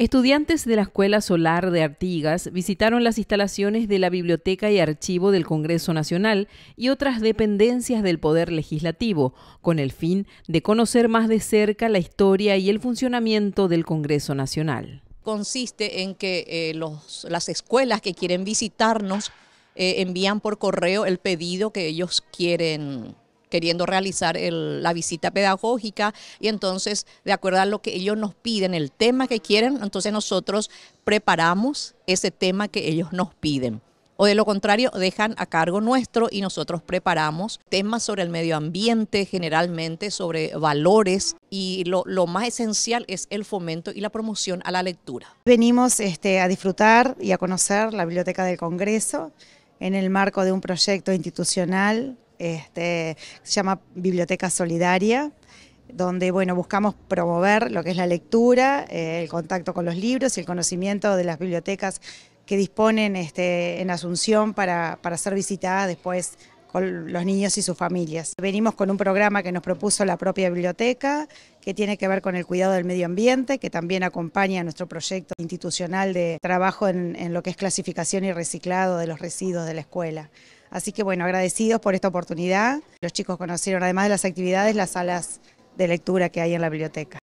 Estudiantes de la Escuela Solar de Artigas visitaron las instalaciones de la Biblioteca y Archivo del Congreso Nacional y otras dependencias del Poder Legislativo, con el fin de conocer más de cerca la historia y el funcionamiento del Congreso Nacional. Consiste en que eh, las escuelas que quieren visitarnos eh, envían por correo el pedido que ellos quieren queriendo realizar la visita pedagógica y entonces, de acuerdo a lo que ellos nos piden, el tema que quieren, entonces nosotros preparamos ese tema que ellos nos piden. O de lo contrario, dejan a cargo nuestro y nosotros preparamos temas sobre el medio ambiente, generalmente sobre valores y lo, lo más esencial es el fomento y la promoción a la lectura. Venimos este, a disfrutar y a conocer la Biblioteca del Congreso en el marco de un proyecto institucional este, se llama Biblioteca Solidaria donde bueno, buscamos promover lo que es la lectura, eh, el contacto con los libros y el conocimiento de las bibliotecas que disponen este, en Asunción para, para ser visitadas después con los niños y sus familias. Venimos con un programa que nos propuso la propia biblioteca, que tiene que ver con el cuidado del medio ambiente, que también acompaña nuestro proyecto institucional de trabajo en lo que es clasificación y reciclado de los residuos de la escuela. Así que bueno, agradecidos por esta oportunidad. Los chicos conocieron, además de las actividades, las salas de lectura que hay en la biblioteca.